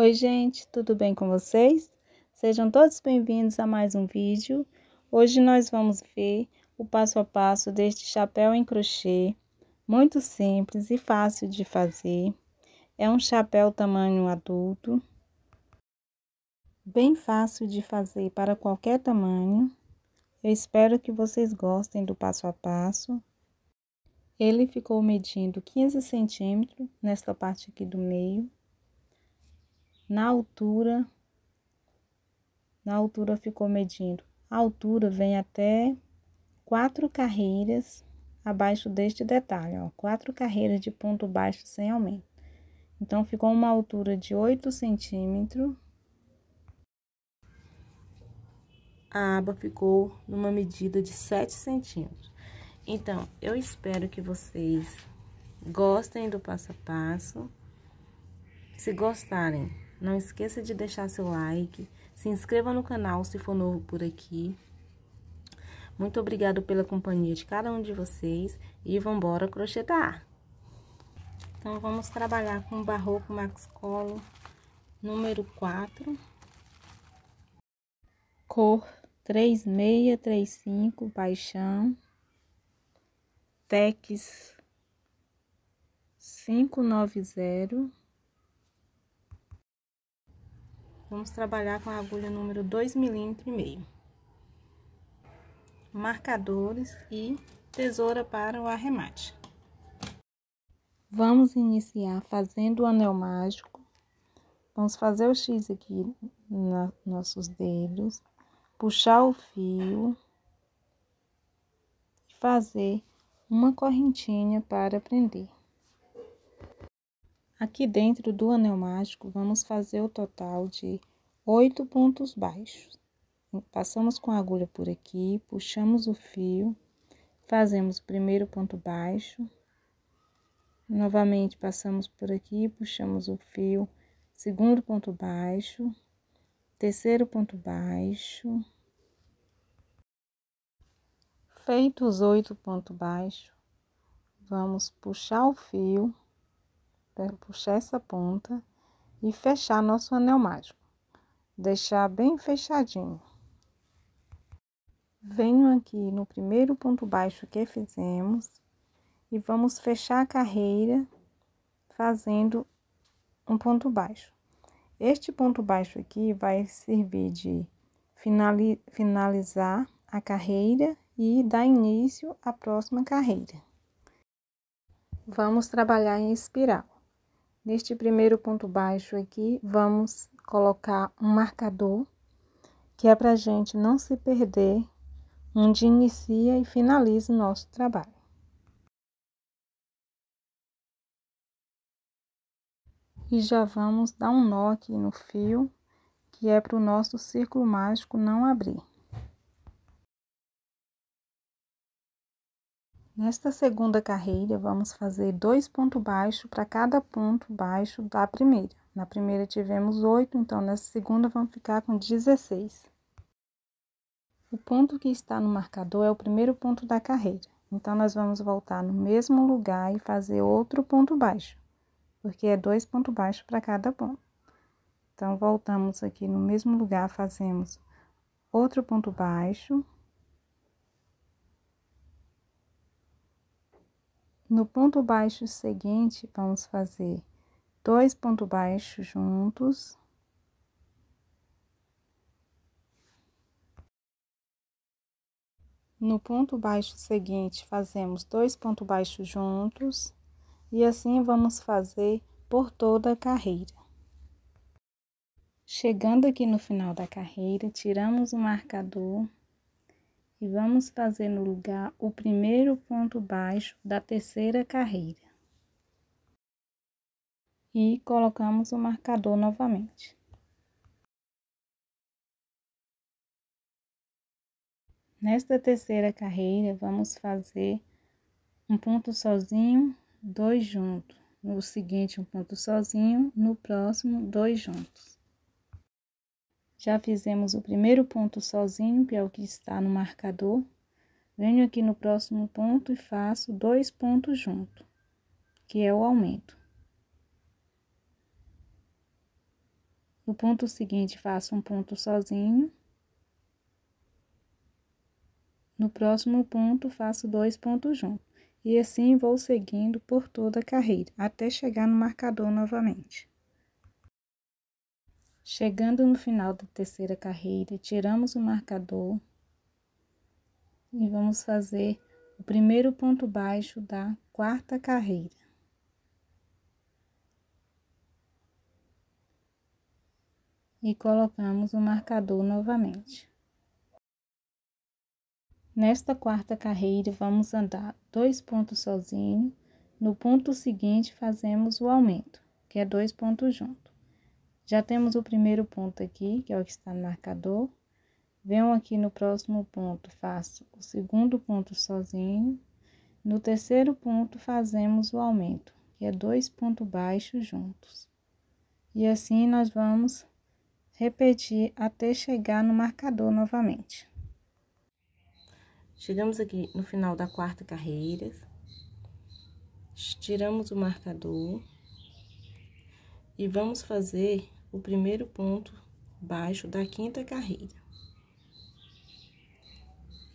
Oi, gente, tudo bem com vocês? Sejam todos bem-vindos a mais um vídeo. Hoje nós vamos ver o passo a passo deste chapéu em crochê, muito simples e fácil de fazer. É um chapéu tamanho adulto, bem fácil de fazer para qualquer tamanho. Eu espero que vocês gostem do passo a passo. Ele ficou medindo 15 centímetros nesta parte aqui do meio na altura, na altura ficou medindo. A altura vem até quatro carreiras abaixo deste detalhe, ó, quatro carreiras de ponto baixo sem aumento. Então, ficou uma altura de 8 centímetros. A aba ficou numa medida de 7 centímetros. Então, eu espero que vocês gostem do passo a passo. Se gostarem, não esqueça de deixar seu like, se inscreva no canal se for novo por aqui. Muito obrigado pela companhia de cada um de vocês e vambora crochetar! Então, vamos trabalhar com barroco Max Colo número 4, cor 3635, paixão, tex 590 Vamos trabalhar com a agulha número 2,5 milímetro e meio. Marcadores e tesoura para o arremate. Vamos iniciar fazendo o anel mágico. Vamos fazer o X aqui nos nossos dedos, puxar o fio e fazer uma correntinha para prender. Aqui dentro do anel mágico, vamos fazer o total de oito pontos baixos. Passamos com a agulha por aqui, puxamos o fio, fazemos o primeiro ponto baixo. Novamente, passamos por aqui, puxamos o fio, segundo ponto baixo, terceiro ponto baixo. Feitos os oito pontos baixos, vamos puxar o fio para né? puxar essa ponta e fechar nosso anel mágico. Deixar bem fechadinho. Venho aqui no primeiro ponto baixo que fizemos e vamos fechar a carreira fazendo um ponto baixo. Este ponto baixo aqui vai servir de finali finalizar a carreira e dar início à próxima carreira. Vamos trabalhar em espiral. Neste primeiro ponto baixo aqui, vamos colocar um marcador, que é para gente não se perder onde inicia e finaliza o nosso trabalho. E já vamos dar um nó aqui no fio, que é para o nosso círculo mágico não abrir. Nesta segunda carreira, vamos fazer dois pontos baixos para cada ponto baixo da primeira. Na primeira tivemos oito, então nessa segunda vamos ficar com 16. O ponto que está no marcador é o primeiro ponto da carreira. Então, nós vamos voltar no mesmo lugar e fazer outro ponto baixo, porque é dois pontos baixos para cada ponto. Então, voltamos aqui no mesmo lugar, fazemos outro ponto baixo, No ponto baixo seguinte, vamos fazer dois pontos baixos juntos. No ponto baixo seguinte, fazemos dois pontos baixos juntos e assim vamos fazer por toda a carreira. Chegando aqui no final da carreira, tiramos o marcador e vamos fazer no lugar o primeiro ponto baixo da terceira carreira. E colocamos o marcador novamente. Nesta terceira carreira, vamos fazer um ponto sozinho, dois juntos. No seguinte, um ponto sozinho, no próximo, dois juntos. Já fizemos o primeiro ponto sozinho, que é o que está no marcador. Venho aqui no próximo ponto e faço dois pontos junto, que é o aumento. No ponto seguinte, faço um ponto sozinho. No próximo ponto, faço dois pontos junto. E assim, vou seguindo por toda a carreira, até chegar no marcador novamente. Chegando no final da terceira carreira, tiramos o marcador e vamos fazer o primeiro ponto baixo da quarta carreira. E colocamos o marcador novamente. Nesta quarta carreira, vamos andar dois pontos sozinho. No ponto seguinte, fazemos o aumento, que é dois pontos juntos. Já temos o primeiro ponto aqui, que é o que está no marcador. Venho aqui no próximo ponto, faço o segundo ponto sozinho. No terceiro ponto, fazemos o aumento, que é dois pontos baixos juntos. E assim, nós vamos repetir até chegar no marcador novamente. Chegamos aqui no final da quarta carreira. Tiramos o marcador. E vamos fazer o primeiro ponto baixo da quinta carreira.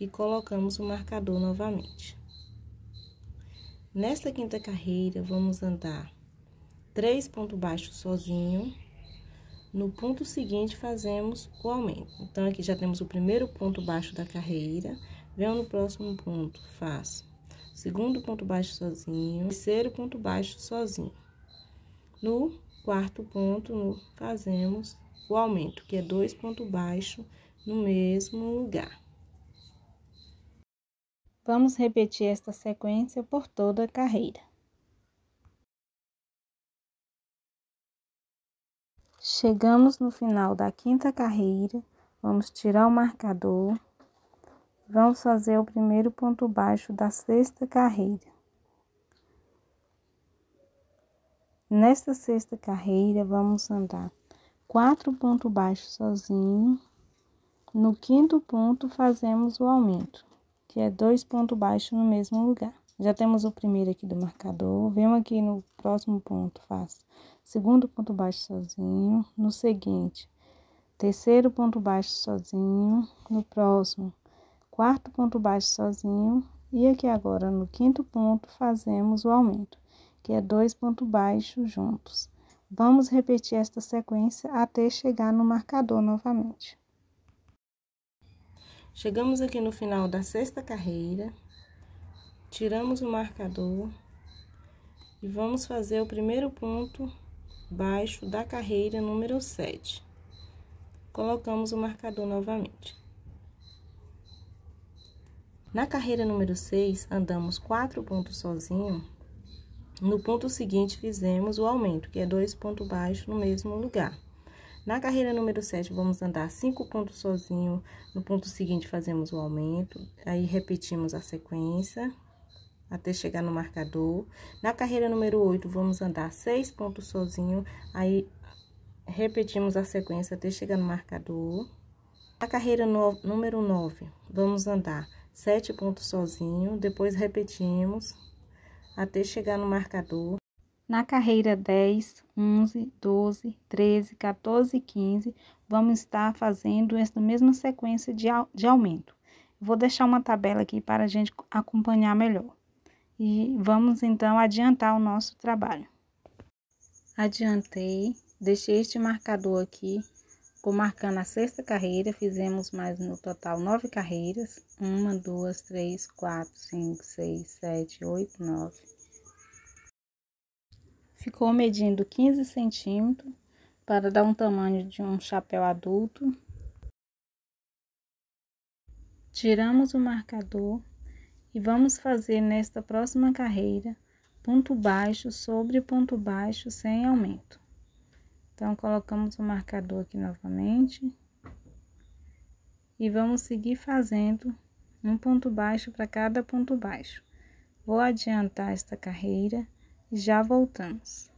E colocamos o marcador novamente. Nesta quinta carreira, vamos andar três pontos baixos sozinho. No ponto seguinte, fazemos o aumento. Então, aqui já temos o primeiro ponto baixo da carreira. Venho no próximo ponto, faço segundo ponto baixo sozinho, terceiro ponto baixo sozinho. No Quarto ponto, fazemos o aumento, que é dois pontos baixos no mesmo lugar. Vamos repetir esta sequência por toda a carreira. Chegamos no final da quinta carreira, vamos tirar o marcador, vamos fazer o primeiro ponto baixo da sexta carreira. Nesta sexta carreira, vamos andar quatro pontos baixos sozinho. No quinto ponto, fazemos o aumento, que é dois pontos baixos no mesmo lugar. Já temos o primeiro aqui do marcador. vemos aqui no próximo ponto, faço segundo ponto baixo sozinho. No seguinte, terceiro ponto baixo sozinho. No próximo, quarto ponto baixo sozinho. E aqui agora, no quinto ponto, fazemos o aumento que é dois pontos baixos juntos. Vamos repetir esta sequência até chegar no marcador novamente. Chegamos aqui no final da sexta carreira, tiramos o marcador e vamos fazer o primeiro ponto baixo da carreira número 7. Colocamos o marcador novamente. Na carreira número 6, andamos quatro pontos sozinho no ponto seguinte, fizemos o aumento, que é dois pontos baixos no mesmo lugar. Na carreira número 7, vamos andar cinco pontos sozinho. No ponto seguinte, fazemos o aumento. Aí, repetimos a sequência até chegar no marcador. Na carreira número 8, vamos andar seis pontos sozinho. Aí, repetimos a sequência até chegar no marcador. Na carreira no, número 9, vamos andar sete pontos sozinho. Depois, repetimos até chegar no marcador. Na carreira 10, 11, 12, 13, 14 e 15, vamos estar fazendo essa mesma sequência de, de aumento. Vou deixar uma tabela aqui para a gente acompanhar melhor. E vamos então adiantar o nosso trabalho. Adiantei, deixei este marcador aqui marcando a sexta carreira, fizemos mais no total nove carreiras. Uma, duas, três, quatro, cinco, seis, sete, oito, nove. Ficou medindo 15 centímetros para dar um tamanho de um chapéu adulto. Tiramos o marcador e vamos fazer nesta próxima carreira ponto baixo sobre ponto baixo sem aumento. Então, colocamos o marcador aqui novamente. E vamos seguir fazendo um ponto baixo para cada ponto baixo. Vou adiantar esta carreira e já voltamos.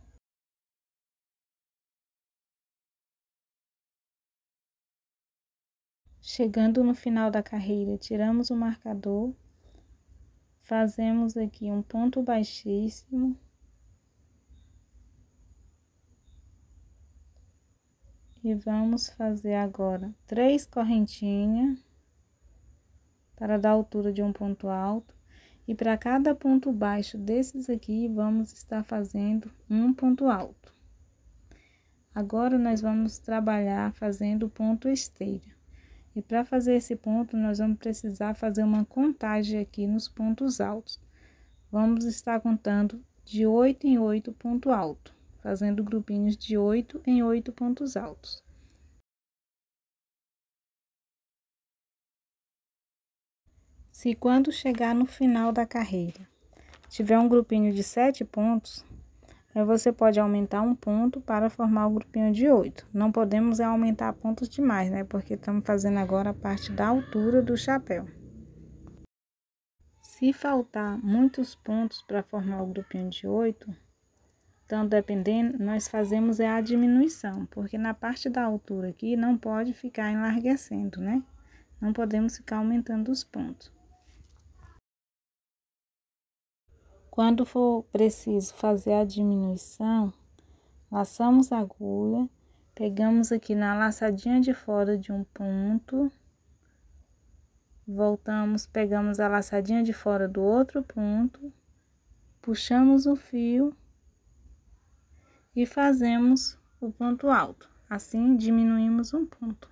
Chegando no final da carreira, tiramos o marcador, fazemos aqui um ponto baixíssimo E vamos fazer agora três correntinhas para dar altura de um ponto alto. E para cada ponto baixo desses aqui, vamos estar fazendo um ponto alto. Agora, nós vamos trabalhar fazendo ponto esteira. E para fazer esse ponto, nós vamos precisar fazer uma contagem aqui nos pontos altos. Vamos estar contando de oito em oito ponto alto fazendo grupinhos de 8 em 8 pontos altos. Se quando chegar no final da carreira tiver um grupinho de 7 pontos, aí você pode aumentar um ponto para formar o grupinho de 8. Não podemos aumentar pontos demais, né? Porque estamos fazendo agora a parte da altura do chapéu. Se faltar muitos pontos para formar o grupinho de 8, então, dependendo, nós fazemos é a diminuição, porque na parte da altura aqui não pode ficar enlarguecendo, né? Não podemos ficar aumentando os pontos. Quando for preciso fazer a diminuição, laçamos a agulha, pegamos aqui na laçadinha de fora de um ponto, voltamos, pegamos a laçadinha de fora do outro ponto, puxamos o fio e fazemos o ponto alto. Assim, diminuímos um ponto.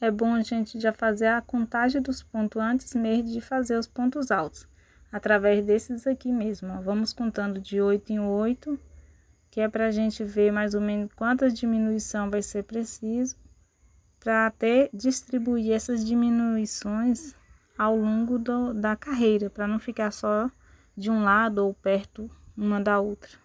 É bom a gente já fazer a contagem dos pontos antes mesmo de fazer os pontos altos, através desses aqui mesmo. Ó. Vamos contando de 8 em 8, que é para a gente ver mais ou menos quantas diminuição vai ser preciso, para até distribuir essas diminuições ao longo do, da carreira, para não ficar só de um lado ou perto uma da outra.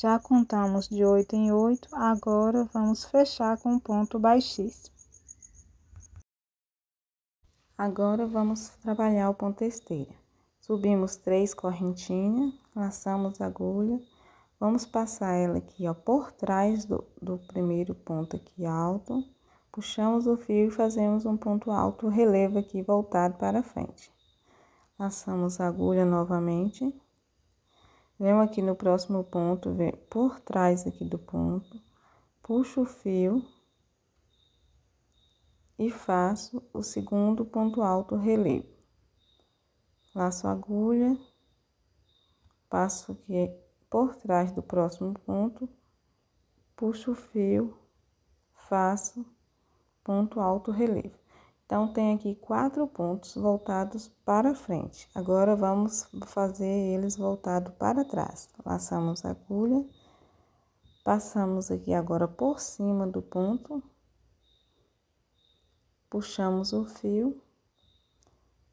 Já contamos de 8 em 8, agora vamos fechar com ponto baixíssimo. Agora vamos trabalhar o ponto esteira. Subimos três correntinhas, laçamos a agulha, vamos passar ela aqui, ó, por trás do, do primeiro ponto aqui alto, puxamos o fio e fazemos um ponto alto relevo aqui voltado para frente. Laçamos a agulha novamente, Venho aqui no próximo ponto, venho por trás aqui do ponto, puxo o fio e faço o segundo ponto alto relevo. Laço a agulha, passo aqui por trás do próximo ponto, puxo o fio, faço ponto alto relevo. Então, tem aqui quatro pontos voltados para frente. Agora, vamos fazer eles voltado para trás. Laçamos a agulha, passamos aqui agora por cima do ponto, puxamos o fio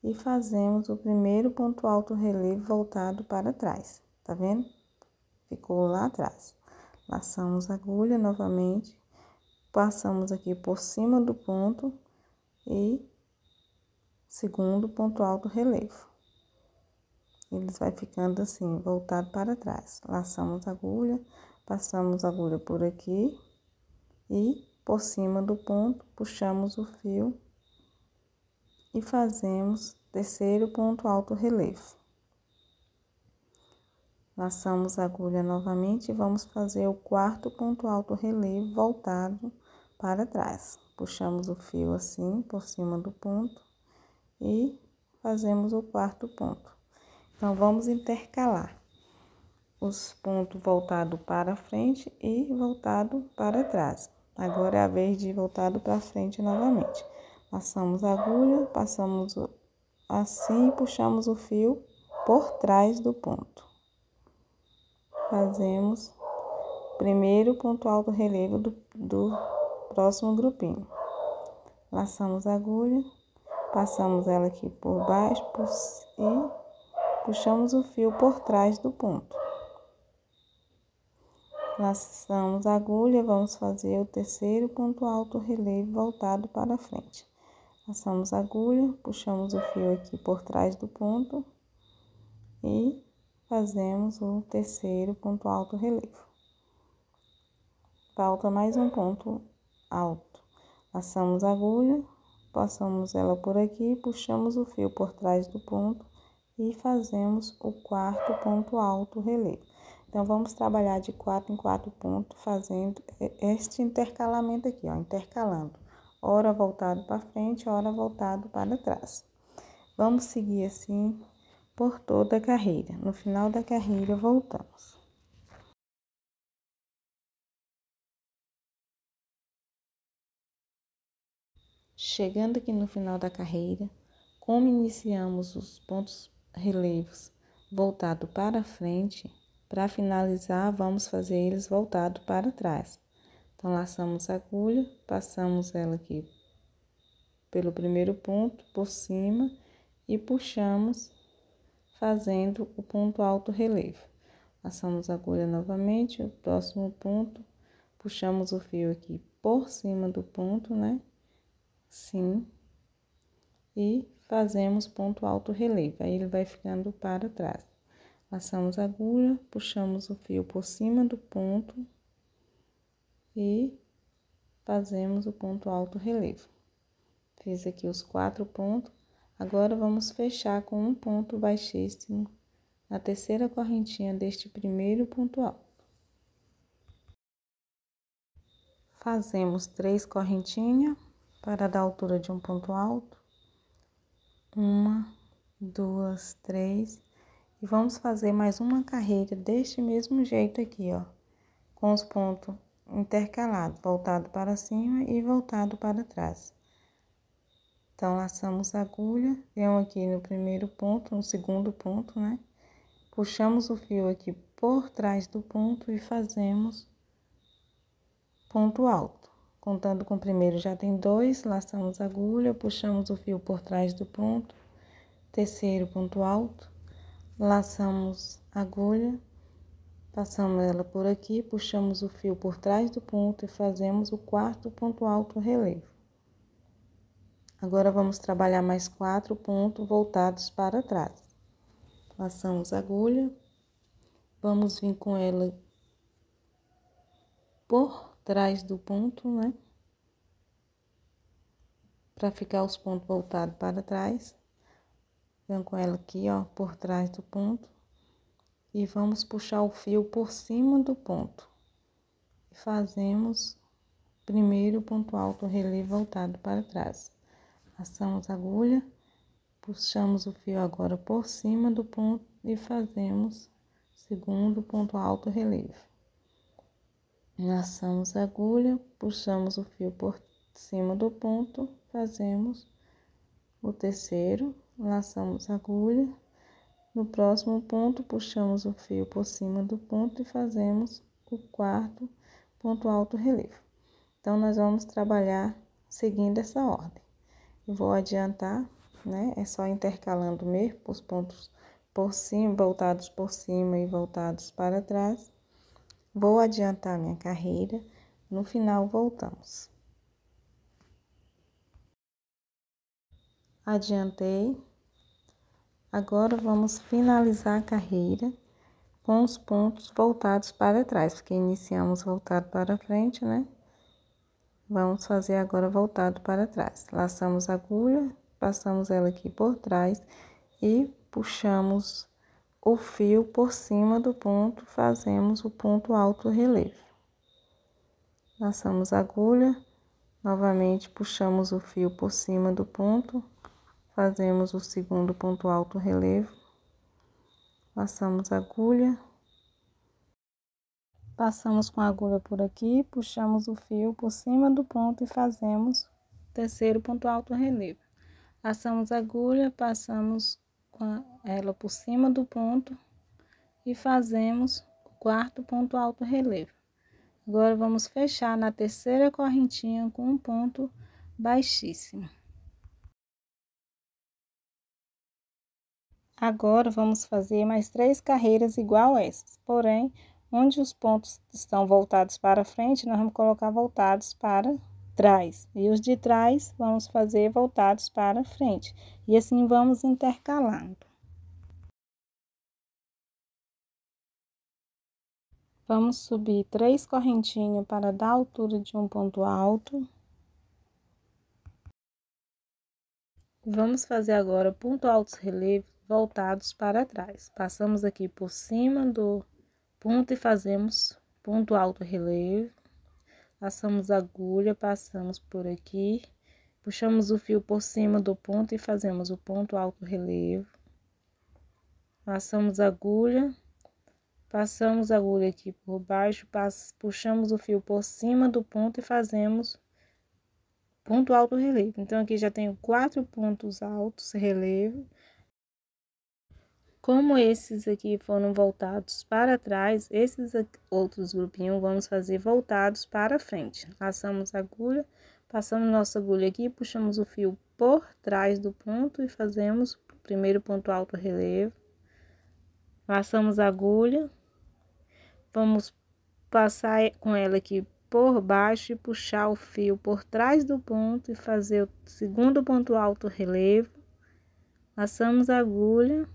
e fazemos o primeiro ponto alto relevo voltado para trás, tá vendo? Ficou lá atrás. Laçamos a agulha novamente, passamos aqui por cima do ponto, e segundo ponto alto relevo. Eles vai ficando assim, voltado para trás. Laçamos a agulha, passamos a agulha por aqui e por cima do ponto, puxamos o fio e fazemos terceiro ponto alto relevo. Laçamos a agulha novamente e vamos fazer o quarto ponto alto relevo voltado para trás puxamos o fio assim por cima do ponto e fazemos o quarto ponto. Então, vamos intercalar os pontos voltado para frente e voltado para trás. Agora é a vez de voltado para frente novamente. Passamos a agulha, passamos assim e puxamos o fio por trás do ponto. Fazemos primeiro ponto alto relevo do, do próximo grupinho. Laçamos a agulha, passamos ela aqui por baixo e puxamos o fio por trás do ponto. Laçamos a agulha, vamos fazer o terceiro ponto alto relevo voltado para frente. Laçamos a agulha, puxamos o fio aqui por trás do ponto e fazemos o terceiro ponto alto relevo. Falta mais um ponto alto. Passamos a agulha, passamos ela por aqui, puxamos o fio por trás do ponto e fazemos o quarto ponto alto relevo. Então, vamos trabalhar de quatro em quatro pontos, fazendo este intercalamento aqui, ó, intercalando. Ora voltado para frente, ora voltado para trás. Vamos seguir assim por toda a carreira. No final da carreira, voltamos. Chegando aqui no final da carreira, como iniciamos os pontos relevos voltado para frente, para finalizar, vamos fazer eles voltado para trás. Então, laçamos a agulha, passamos ela aqui pelo primeiro ponto, por cima, e puxamos, fazendo o ponto alto relevo. Passamos a agulha novamente, o próximo ponto, puxamos o fio aqui por cima do ponto, né? sim, e fazemos ponto alto relevo, aí ele vai ficando para trás. Passamos a agulha, puxamos o fio por cima do ponto e fazemos o ponto alto relevo. Fiz aqui os quatro pontos, agora vamos fechar com um ponto baixíssimo na terceira correntinha deste primeiro ponto alto. Fazemos três correntinhas para dar altura de um ponto alto. Uma, duas, três. E vamos fazer mais uma carreira deste mesmo jeito aqui, ó. Com os pontos intercalados, voltado para cima e voltado para trás. Então, laçamos a agulha, venham aqui no primeiro ponto, no segundo ponto, né? Puxamos o fio aqui por trás do ponto e fazemos ponto alto. Contando com o primeiro já tem dois, laçamos a agulha, puxamos o fio por trás do ponto, terceiro ponto alto, laçamos a agulha, passamos ela por aqui, puxamos o fio por trás do ponto e fazemos o quarto ponto alto relevo. Agora vamos trabalhar mais quatro pontos voltados para trás. Laçamos a agulha, vamos vir com ela por trás do ponto, né? Pra ficar os pontos voltados para trás. Venho com ela aqui, ó, por trás do ponto. E vamos puxar o fio por cima do ponto. E fazemos primeiro ponto alto relevo voltado para trás. Passamos a agulha, puxamos o fio agora por cima do ponto e fazemos segundo ponto alto relevo. Laçamos a agulha, puxamos o fio por cima do ponto, fazemos o terceiro, laçamos a agulha. No próximo ponto, puxamos o fio por cima do ponto e fazemos o quarto ponto alto relevo. Então, nós vamos trabalhar seguindo essa ordem. vou adiantar, né? É só intercalando mesmo os pontos por cima, voltados por cima e voltados para trás Vou adiantar minha carreira, no final voltamos. Adiantei. Agora vamos finalizar a carreira com os pontos voltados para trás, porque iniciamos voltado para frente, né? Vamos fazer agora voltado para trás. Laçamos a agulha, passamos ela aqui por trás e puxamos o fio por cima do ponto, fazemos o ponto alto relevo. Laçamos a agulha, novamente puxamos o fio por cima do ponto, fazemos o segundo ponto alto relevo, laçamos a agulha, passamos com a agulha por aqui, puxamos o fio por cima do ponto e fazemos o terceiro ponto alto relevo. Laçamos a agulha, passamos com a ela por cima do ponto e fazemos o quarto ponto alto relevo. Agora, vamos fechar na terceira correntinha com um ponto baixíssimo. Agora, vamos fazer mais três carreiras igual essas, porém, onde os pontos estão voltados para frente, nós vamos colocar voltados para trás. E os de trás, vamos fazer voltados para frente. E assim, vamos intercalando. Vamos subir três correntinhas para dar altura de um ponto alto. Vamos fazer agora ponto alto relevo voltados para trás. Passamos aqui por cima do ponto e fazemos ponto alto relevo. Passamos agulha, passamos por aqui, puxamos o fio por cima do ponto e fazemos o ponto alto relevo. Passamos agulha, Passamos a agulha aqui por baixo, puxamos o fio por cima do ponto e fazemos ponto alto relevo. Então, aqui já tenho quatro pontos altos relevo. Como esses aqui foram voltados para trás, esses outros grupinhos vamos fazer voltados para frente. Laçamos a agulha, passamos nossa agulha aqui, puxamos o fio por trás do ponto e fazemos o primeiro ponto alto relevo. Laçamos a agulha, Vamos passar com ela aqui por baixo e puxar o fio por trás do ponto e fazer o segundo ponto alto relevo. Passamos a agulha.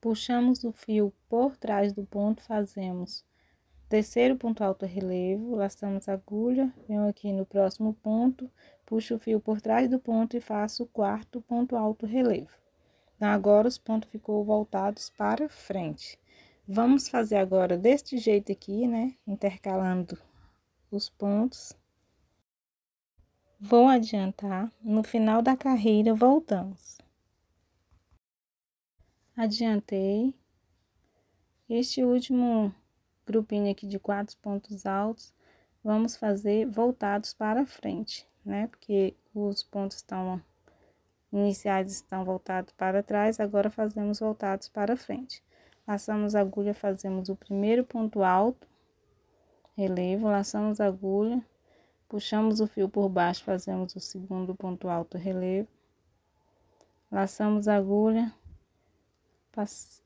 Puxamos o fio por trás do ponto, fazemos terceiro ponto alto relevo, laçamos a agulha, venho aqui no próximo ponto, puxo o fio por trás do ponto e faço o quarto ponto alto relevo. Então, agora os pontos ficou voltados para frente. Vamos fazer agora deste jeito aqui, né? Intercalando os pontos. Vou adiantar, no final da carreira voltamos. Adiantei. Este último grupinho aqui de quatro pontos altos, vamos fazer voltados para frente, né? Porque os pontos estão iniciais estão voltados para trás, agora fazemos voltados para frente. Laçamos a agulha, fazemos o primeiro ponto alto, relevo, laçamos a agulha, puxamos o fio por baixo, fazemos o segundo ponto alto, relevo, laçamos a agulha, pass...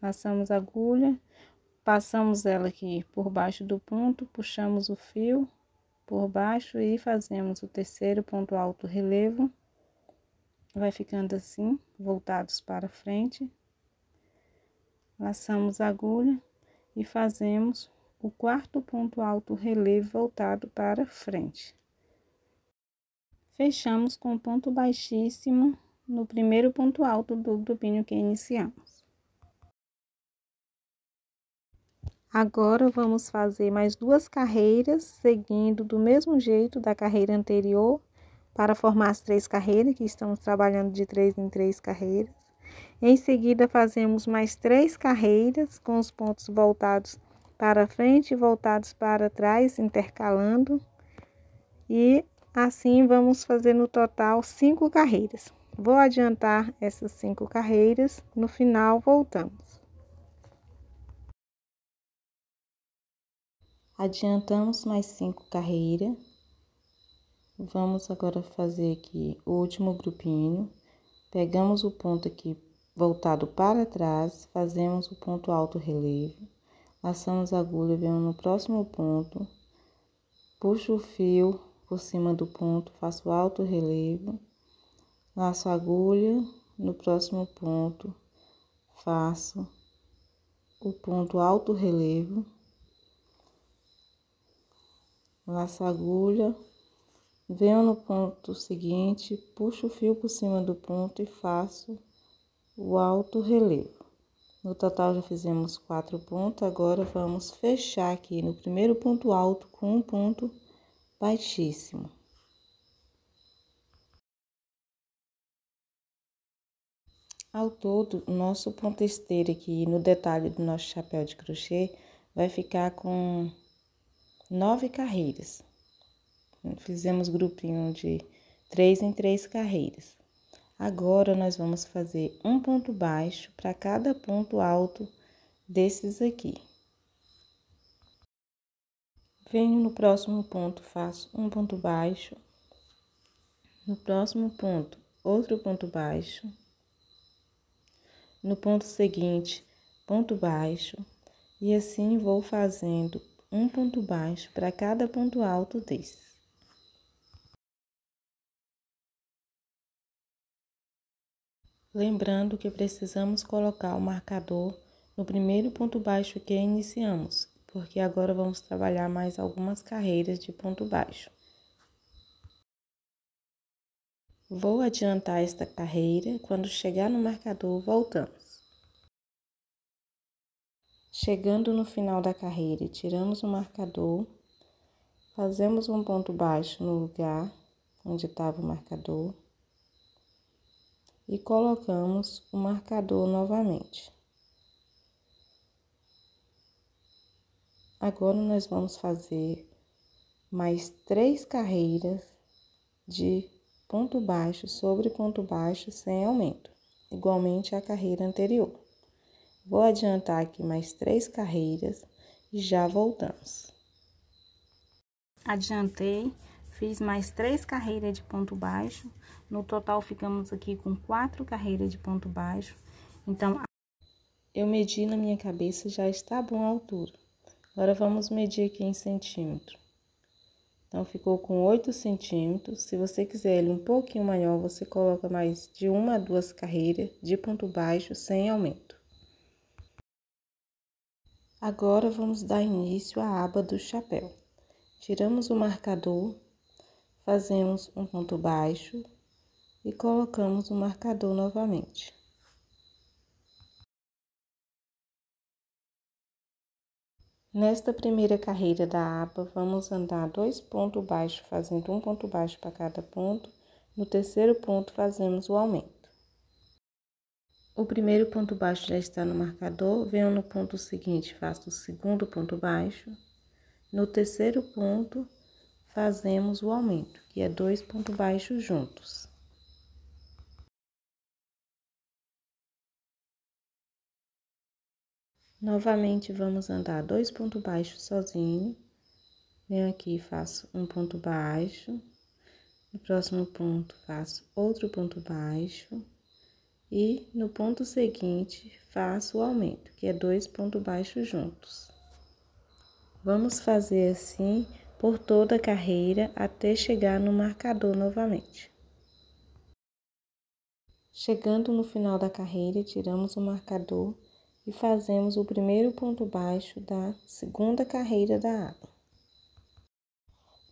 laçamos a agulha, passamos ela aqui por baixo do ponto, puxamos o fio por baixo e fazemos o terceiro ponto alto relevo vai ficando assim, voltados para frente. Laçamos a agulha e fazemos o quarto ponto alto relevo voltado para frente. Fechamos com ponto baixíssimo no primeiro ponto alto do grupinho que iniciamos. Agora, vamos fazer mais duas carreiras, seguindo do mesmo jeito da carreira anterior, para formar as três carreiras, que estamos trabalhando de três em três carreiras. Em seguida, fazemos mais três carreiras com os pontos voltados para frente e voltados para trás, intercalando. E assim vamos fazer no total cinco carreiras. Vou adiantar essas cinco carreiras, no final voltamos. Adiantamos mais cinco carreiras. Vamos agora fazer aqui o último grupinho. Pegamos o ponto aqui voltado para trás, fazemos o ponto alto relevo, laçamos a agulha, vemos no próximo ponto, puxo o fio por cima do ponto, faço alto relevo, laço a agulha, no próximo ponto, faço o ponto alto relevo, laço a agulha, venho no ponto seguinte, puxo o fio por cima do ponto e faço o alto relevo. No total já fizemos quatro pontos, agora vamos fechar aqui no primeiro ponto alto com um ponto baixíssimo. Ao todo, nosso ponto esteira aqui no detalhe do nosso chapéu de crochê vai ficar com nove carreiras. Fizemos grupinho de três em três carreiras. Agora, nós vamos fazer um ponto baixo para cada ponto alto desses aqui. Venho no próximo ponto, faço um ponto baixo. No próximo ponto, outro ponto baixo. No ponto seguinte, ponto baixo. E assim vou fazendo um ponto baixo para cada ponto alto desses. Lembrando que precisamos colocar o marcador no primeiro ponto baixo que iniciamos, porque agora vamos trabalhar mais algumas carreiras de ponto baixo. Vou adiantar esta carreira, quando chegar no marcador, voltamos. Chegando no final da carreira, tiramos o marcador, fazemos um ponto baixo no lugar onde estava o marcador, e colocamos o marcador novamente. Agora, nós vamos fazer mais três carreiras de ponto baixo sobre ponto baixo sem aumento, igualmente à carreira anterior. Vou adiantar aqui mais três carreiras e já voltamos. Adiantei, fiz mais três carreiras de ponto baixo no total, ficamos aqui com quatro carreiras de ponto baixo. Então, eu medi na minha cabeça, já está bom altura. Agora, vamos medir aqui em centímetro. Então, ficou com 8 centímetros. Se você quiser ele um pouquinho maior, você coloca mais de uma a duas carreiras de ponto baixo sem aumento. Agora, vamos dar início à aba do chapéu. Tiramos o marcador, fazemos um ponto baixo, e colocamos o marcador novamente. Nesta primeira carreira da aba, vamos andar dois pontos baixos, fazendo um ponto baixo para cada ponto. No terceiro ponto, fazemos o aumento. O primeiro ponto baixo já está no marcador, venho no ponto seguinte, faço o segundo ponto baixo. No terceiro ponto, fazemos o aumento, que é dois pontos baixos juntos. Novamente, vamos andar dois pontos baixos sozinho. Venho aqui, faço um ponto baixo. No próximo ponto, faço outro ponto baixo. E no ponto seguinte, faço o aumento, que é dois pontos baixos juntos. Vamos fazer assim por toda a carreira até chegar no marcador novamente. Chegando no final da carreira, tiramos o marcador e fazemos o primeiro ponto baixo da segunda carreira da aba.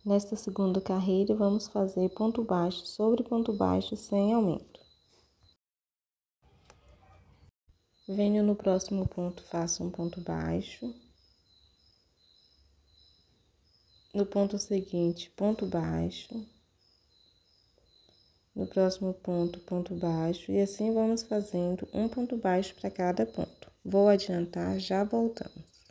Nesta segunda carreira, vamos fazer ponto baixo sobre ponto baixo sem aumento. Venho no próximo ponto, faço um ponto baixo. No ponto seguinte, ponto baixo. No próximo ponto, ponto baixo. E assim vamos fazendo um ponto baixo para cada ponto. Vou adiantar, já voltamos.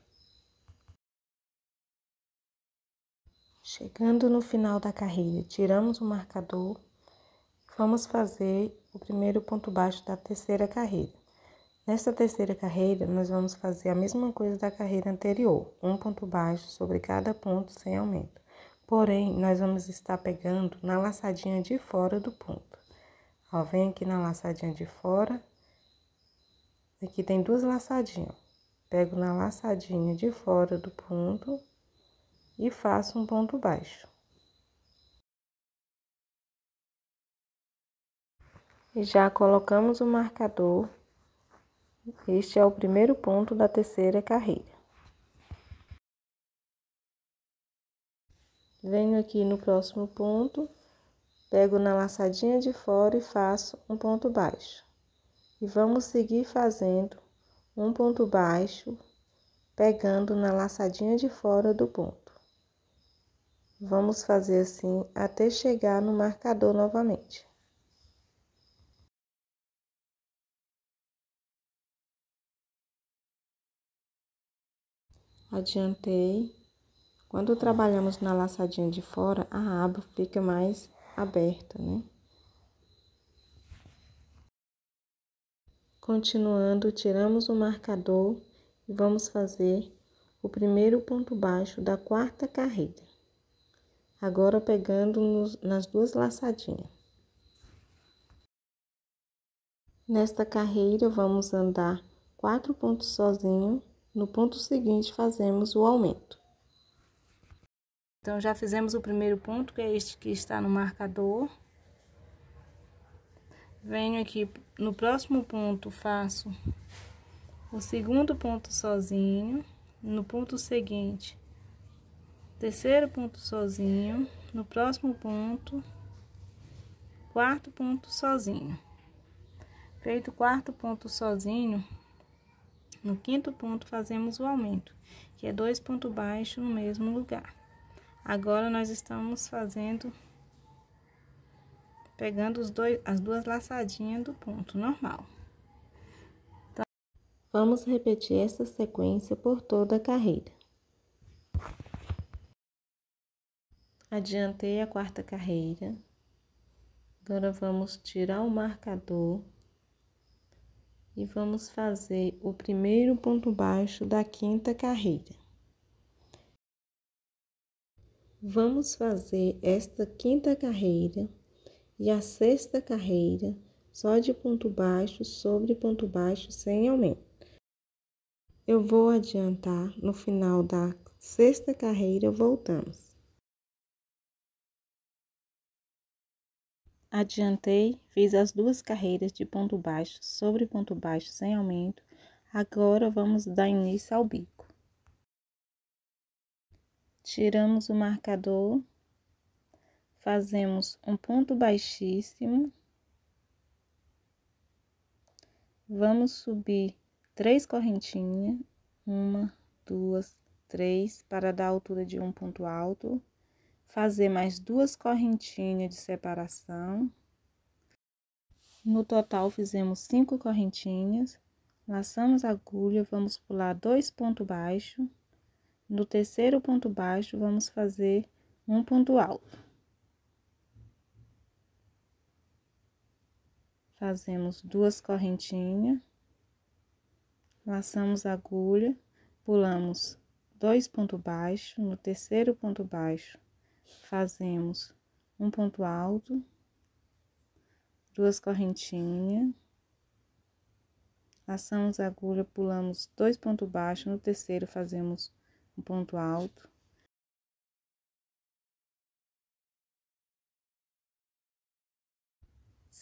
Chegando no final da carreira, tiramos o marcador. Vamos fazer o primeiro ponto baixo da terceira carreira. Nesta terceira carreira, nós vamos fazer a mesma coisa da carreira anterior, um ponto baixo sobre cada ponto sem aumento. Porém, nós vamos estar pegando na laçadinha de fora do ponto. Ó, vem aqui na laçadinha de fora Aqui tem duas laçadinhas. Pego na laçadinha de fora do ponto e faço um ponto baixo. E já colocamos o marcador. Este é o primeiro ponto da terceira carreira. Venho aqui no próximo ponto, pego na laçadinha de fora e faço um ponto baixo. E vamos seguir fazendo um ponto baixo, pegando na laçadinha de fora do ponto. Vamos fazer assim até chegar no marcador novamente. Adiantei. Quando trabalhamos na laçadinha de fora, a aba fica mais aberta, né? Continuando, tiramos o marcador e vamos fazer o primeiro ponto baixo da quarta carreira. Agora, pegando nos, nas duas laçadinhas. Nesta carreira, vamos andar quatro pontos sozinho. No ponto seguinte, fazemos o aumento. Então, já fizemos o primeiro ponto, que é este que está no marcador venho aqui no próximo ponto, faço o segundo ponto sozinho, no ponto seguinte, terceiro ponto sozinho, no próximo ponto, quarto ponto sozinho. Feito o quarto ponto sozinho, no quinto ponto fazemos o aumento, que é dois pontos baixos no mesmo lugar. Agora, nós estamos fazendo pegando os dois, as duas laçadinhas do ponto normal. Então, vamos repetir essa sequência por toda a carreira. Adiantei a quarta carreira. Agora, vamos tirar o marcador e vamos fazer o primeiro ponto baixo da quinta carreira. Vamos fazer esta quinta carreira e a sexta carreira só de ponto baixo sobre ponto baixo sem aumento. Eu vou adiantar no final da sexta carreira, voltamos. Adiantei, fiz as duas carreiras de ponto baixo sobre ponto baixo sem aumento. Agora vamos dar início ao bico. Tiramos o marcador fazemos um ponto baixíssimo, vamos subir três correntinhas, uma, duas, três, para dar a altura de um ponto alto, fazer mais duas correntinhas de separação. No total, fizemos cinco correntinhas, laçamos a agulha, vamos pular dois pontos baixos, no terceiro ponto baixo, vamos fazer um ponto alto. fazemos duas correntinhas, laçamos a agulha, pulamos dois ponto baixo, no terceiro ponto baixo, fazemos um ponto alto, duas correntinhas, laçamos a agulha, pulamos dois pontos baixos, no terceiro fazemos um ponto alto,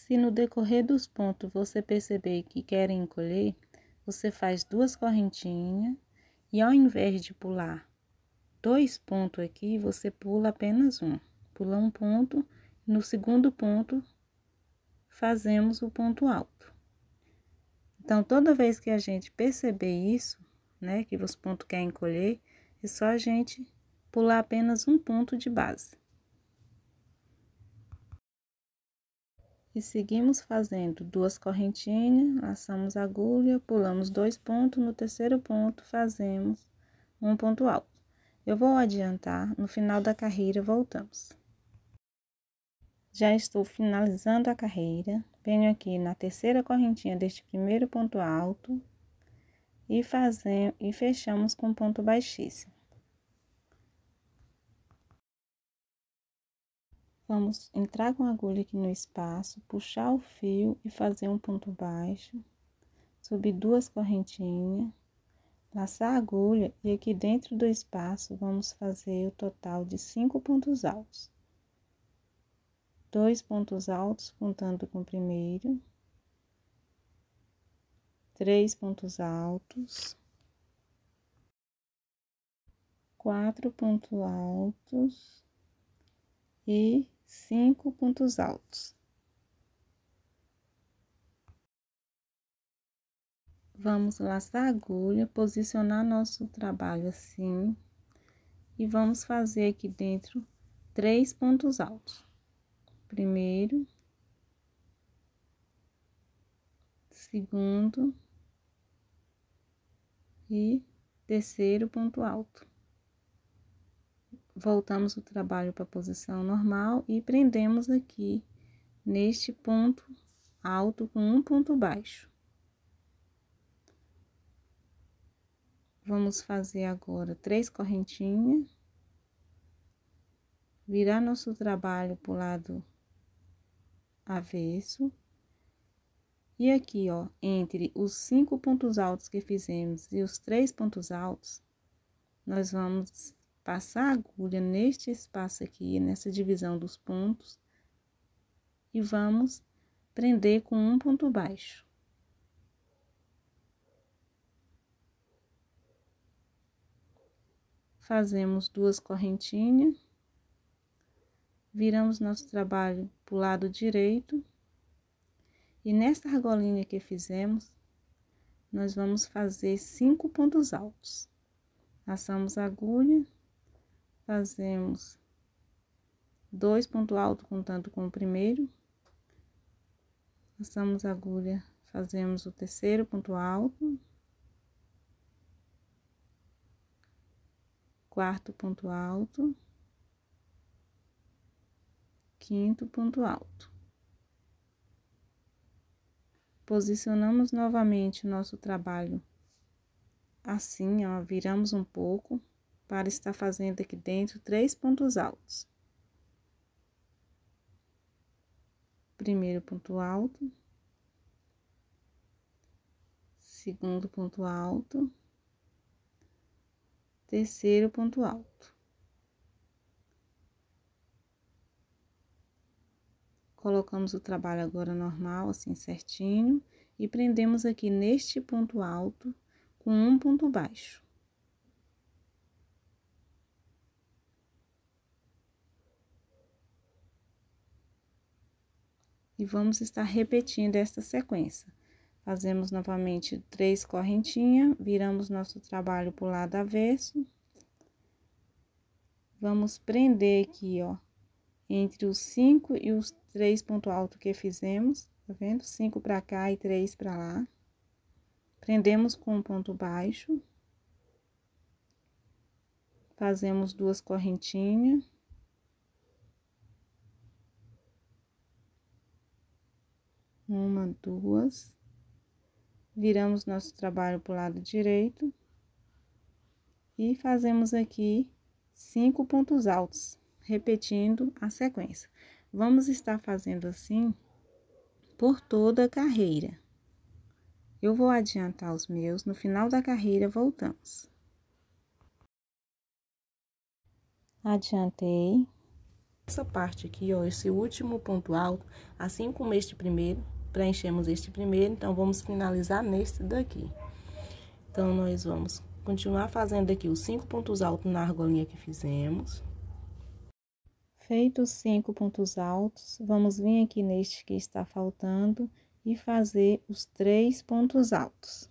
Se no decorrer dos pontos você perceber que querem encolher, você faz duas correntinhas e ao invés de pular dois pontos aqui, você pula apenas um. Pula um ponto, no segundo ponto fazemos o ponto alto. Então, toda vez que a gente perceber isso, né, que os pontos querem encolher, é só a gente pular apenas um ponto de base. E seguimos fazendo duas correntinhas, laçamos agulha, pulamos dois pontos, no terceiro ponto fazemos um ponto alto. Eu vou adiantar, no final da carreira voltamos. Já estou finalizando a carreira, venho aqui na terceira correntinha deste primeiro ponto alto e, fazemos, e fechamos com ponto baixíssimo. Vamos entrar com a agulha aqui no espaço, puxar o fio e fazer um ponto baixo, subir duas correntinhas, laçar a agulha e aqui dentro do espaço vamos fazer o total de cinco pontos altos. Dois pontos altos contando com o primeiro, três pontos altos, quatro pontos altos e cinco pontos altos. Vamos laçar a agulha, posicionar nosso trabalho assim e vamos fazer aqui dentro três pontos altos. Primeiro, segundo e terceiro ponto alto voltamos o trabalho para a posição normal e prendemos aqui neste ponto alto com um ponto baixo. Vamos fazer agora três correntinhas, virar nosso trabalho para o lado avesso. E aqui, ó, entre os cinco pontos altos que fizemos e os três pontos altos, nós vamos passar a agulha neste espaço aqui, nessa divisão dos pontos, e vamos prender com um ponto baixo. Fazemos duas correntinhas, viramos nosso trabalho para o lado direito, e nesta argolinha que fizemos, nós vamos fazer cinco pontos altos. Passamos a agulha fazemos dois ponto alto contando com o primeiro, passamos a agulha, fazemos o terceiro ponto alto, quarto ponto alto, quinto ponto alto. Posicionamos novamente o nosso trabalho assim, ó, viramos um pouco para estar fazendo aqui dentro três pontos altos. Primeiro ponto alto. Segundo ponto alto. Terceiro ponto alto. colocamos o trabalho agora normal, assim certinho, e prendemos aqui neste ponto alto com um ponto baixo. e vamos estar repetindo esta sequência. Fazemos novamente três correntinhas, viramos nosso trabalho para o lado avesso. Vamos prender aqui, ó, entre os cinco e os três pontos altos que fizemos, tá vendo? Cinco para cá e três para lá. Prendemos com um ponto baixo. Fazemos duas correntinhas. uma, duas. Viramos nosso trabalho para o lado direito. E fazemos aqui cinco pontos altos, repetindo a sequência. Vamos estar fazendo assim por toda a carreira. Eu vou adiantar os meus, no final da carreira voltamos. Adiantei. Essa parte aqui, ó, esse último ponto alto, assim como este primeiro, preenchemos este primeiro, então, vamos finalizar neste daqui. Então, nós vamos continuar fazendo aqui os cinco pontos altos na argolinha que fizemos. Feitos os cinco pontos altos, vamos vir aqui neste que está faltando e fazer os três pontos altos.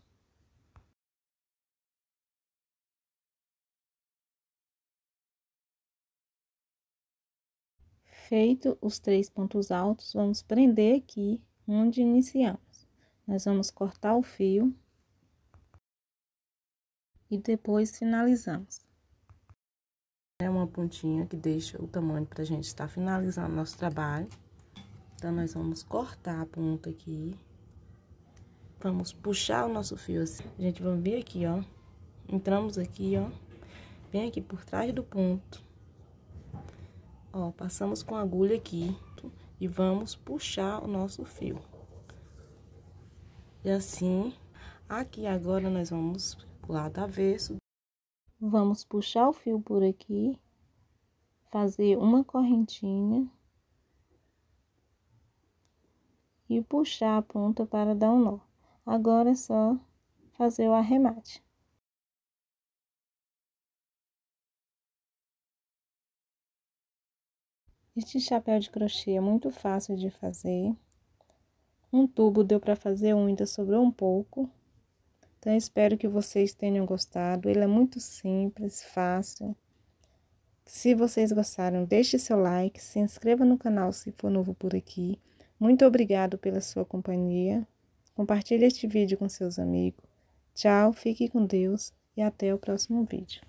Feito os três pontos altos, vamos prender aqui onde iniciamos. Nós vamos cortar o fio e depois finalizamos. É uma pontinha que deixa o tamanho para a gente estar tá finalizando nosso trabalho. Então, nós vamos cortar a ponta aqui. Vamos puxar o nosso fio assim. A gente vai vir aqui, ó. Entramos aqui, ó. Bem aqui por trás do ponto. Ó, passamos com a agulha aqui e vamos puxar o nosso fio. E assim, aqui agora nós vamos pro lado avesso. Vamos puxar o fio por aqui, fazer uma correntinha e puxar a ponta para dar um nó. Agora é só fazer o arremate. Este chapéu de crochê é muito fácil de fazer. Um tubo deu para fazer um, ainda sobrou um pouco. Então, espero que vocês tenham gostado. Ele é muito simples, fácil. Se vocês gostaram, deixe seu like, se inscreva no canal se for novo por aqui. Muito obrigado pela sua companhia. Compartilhe este vídeo com seus amigos. Tchau, fique com Deus e até o próximo vídeo.